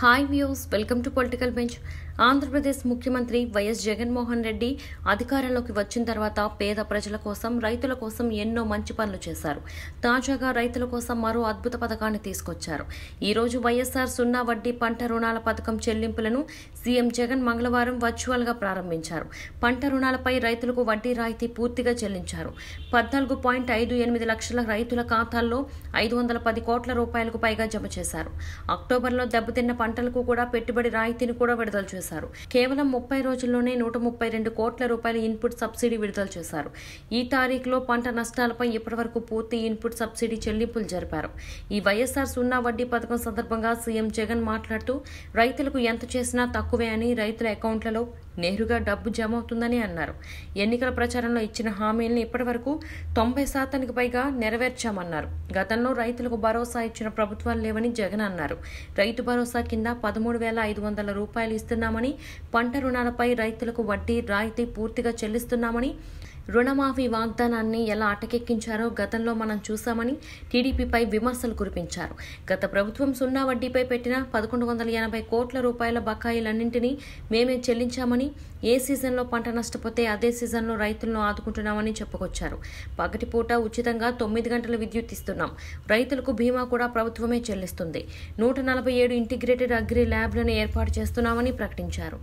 hi views welcome to political bench Andhra Pradesh ముఖ్యమంత్రి YS Jaganmohan Reddy అధికారంలోకి వచ్చిన తర్వాత పేద ప్రజల కోసం రైతుల కోసం ఎన్నో మంచి పనులు చేశారు తాజాగా రైతుల కోసం మరో అద్భుత పథకాన్ని తీసుకొచ్చారు ఈరోజు వైఎస్ఆర్ సున్నా వడ్డీ పంట రుణాల పథకం చెల్లింపులను సీఎం జగన్ మంగళవారం వర్చువల్గా ప్రారంభించారు పంట రుణాలపై రైతులకు వడ్డీ రాయితీ పూర్తిగా చెల్లించారు పద్నాలుగు పాయింట్ ఐదు ఎనిమిది లక్షల రైతుల ఖాతాల్లో ఐదు వందల పది కోట్ల రూపాయలకు పైగా జమ చేశారు అక్టోబర్లో దెబ్బతిన్న పంటలకు కూడా పెట్టుబడి రాయితీని కూడా విడుదల చేశారు కేవలం ముప్పై రోజుల్లోనే నూట ముప్పై రెండు కోట్ల రూపాయల ఇన్పుట్ సబ్సిడీ విడుదల చేశారు ఈ తారీఖులో పంట నష్టాలపై ఇప్పటివరకు పూర్తి ఇన్పుట్ సబ్సిడీ చెల్లింపులు జరిపారు ఈ వైఎస్ఆర్ సున్నా వడ్డీ పథకం సందర్భంగా సీఎం జగన్ మాట్లాడుతూ రైతులకు ఎంత చేసినా తక్కువే అని రైతుల అకౌంట్లలో నేరుగా డబ్బు జమ అవుతుందని అన్నారు ఎన్నికల ప్రచారంలో ఇచ్చిన హామీలను ఇప్పటివరకు తొంభై శాతానికి పైగా నెరవేర్చామన్నారు గతంలో రైతులకు భరోసా ఇచ్చిన ప్రభుత్వాలు లేవని జగన్ అన్నారు రైతు భరోసా కింద పదమూడు వేల ఐదు వందల రూపాయలు ఇస్తున్నామని పంట రుణాలపై రైతులకు వడ్డీ రాయితీ పూర్తిగా చెల్లిస్తున్నామని రుణమాఫీ వాగ్దానాన్ని ఎలా అటకెక్కించారో గతంలో మనం చూశామని టీడీపీపై విమర్శలు కురిపించారు గత ప్రభుత్వం సున్నా వడ్డీపై పెట్టిన పదకొండు వందల ఎనభై కోట్ల రూపాయల బకాయిలన్నింటినీ మేమే చెల్లించామని ఏ సీజన్లో పంట నష్టపోతే అదే సీజన్లో రైతులను ఆదుకుంటున్నామని చెప్పుకొచ్చారు పగటిపూట ఉచితంగా తొమ్మిది గంటల విద్యుత్ ఇస్తున్నాం రైతులకు బీమా కూడా ప్రభుత్వమే చెల్లిస్తుంది నూట నలభై ఏడు ఇంటిగ్రేటెడ్ అగ్రి ల్యాబ్లను ఏర్పాటు చేస్తున్నామని ప్రకటించారు